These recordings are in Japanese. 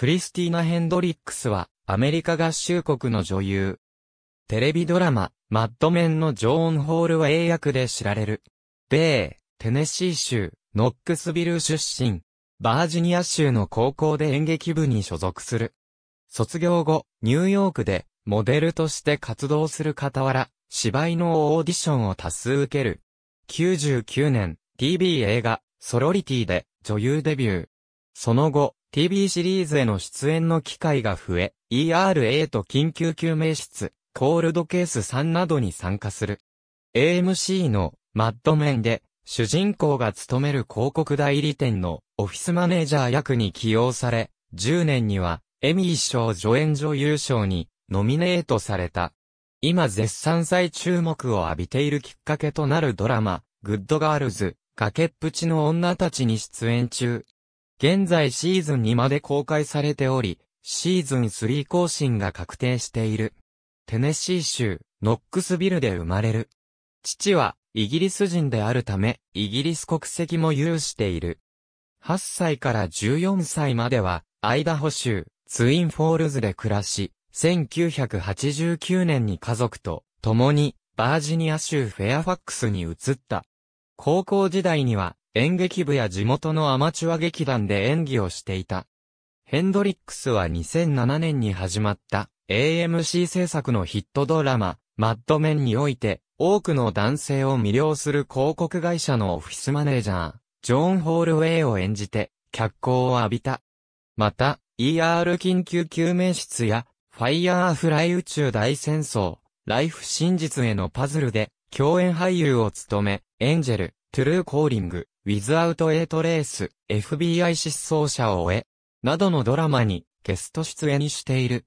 クリスティーナ・ヘンドリックスは、アメリカ合衆国の女優。テレビドラマ、マッドメンのジョーン・ホールは英訳で知られる。米、テネシー州、ノックスビル出身。バージニア州の高校で演劇部に所属する。卒業後、ニューヨークで、モデルとして活動する傍ら、芝居のオーディションを多数受ける。99年、TV 映画、ソロリティで女優デビュー。その後、TV シリーズへの出演の機会が増え、ERA と緊急救命室、コールドケース3などに参加する。AMC のマッドメンで、主人公が務める広告代理店のオフィスマネージャー役に起用され、10年にはエミー賞助演女優賞にノミネートされた。今絶賛再注目を浴びているきっかけとなるドラマ、グッドガールズ、崖っぷちの女たちに出演中。現在シーズン2まで公開されており、シーズン3更新が確定している。テネシー州、ノックスビルで生まれる。父は、イギリス人であるため、イギリス国籍も有している。8歳から14歳までは、アイダホ州、ツインフォールズで暮らし、1989年に家族と、共に、バージニア州フェアファックスに移った。高校時代には、演劇部や地元のアマチュア劇団で演技をしていた。ヘンドリックスは2007年に始まった AMC 制作のヒットドラマ、マッドメンにおいて、多くの男性を魅了する広告会社のオフィスマネージャー、ジョン・ホールウェイを演じて、脚光を浴びた。また、ER 緊急救命室や、ファイヤーフライ宇宙大戦争、ライフ真実へのパズルで、共演俳優を務め、エンジェル、トゥルーコーリング、ウィズアウト・エイト・レース、FBI 失踪者を終え、などのドラマにゲスト出演している。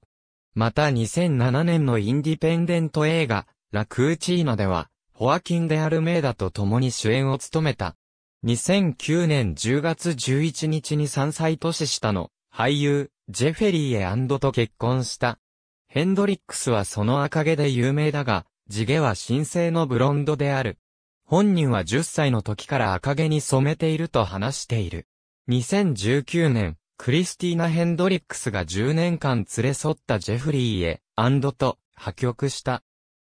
また2007年のインディペンデント映画、ラクーチーナでは、ホアキン・デ・アルメイダと共に主演を務めた。2009年10月11日に3歳年下の俳優、ジェフェリー・エアンドと結婚した。ヘンドリックスはその赤毛で有名だが、地毛は神聖のブロンドである。本人は10歳の時から赤毛に染めていると話している。2019年、クリスティーナ・ヘンドリックスが10年間連れ添ったジェフリーへ、アンドと破局した。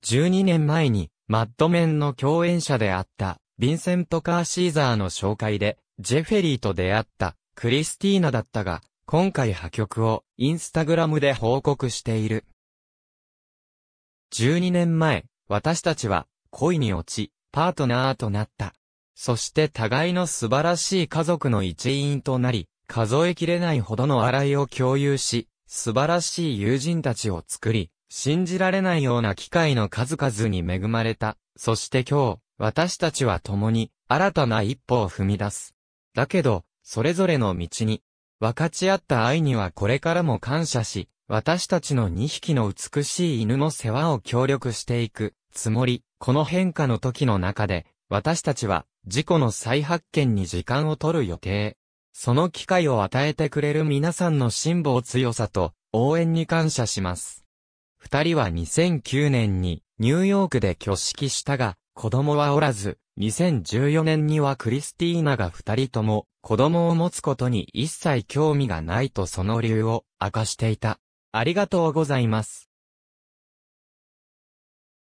12年前に、マッドメンの共演者であった、ヴィンセント・カーシーザーの紹介で、ジェフェリーと出会った、クリスティーナだったが、今回破局を、インスタグラムで報告している。12年前、私たちは恋に落ち、パートナーとなった。そして互いの素晴らしい家族の一員となり、数えきれないほどの洗いを共有し、素晴らしい友人たちを作り、信じられないような機会の数々に恵まれた。そして今日、私たちは共に新たな一歩を踏み出す。だけど、それぞれの道に分かち合った愛にはこれからも感謝し、私たちの2匹の美しい犬の世話を協力していくつもり、この変化の時の中で、私たちは事故の再発見に時間を取る予定。その機会を与えてくれる皆さんの辛抱強さと応援に感謝します。二人は2009年にニューヨークで挙式したが、子供はおらず、2014年にはクリスティーナが二人とも子供を持つことに一切興味がないとその理由を明かしていた。ありがとうございます。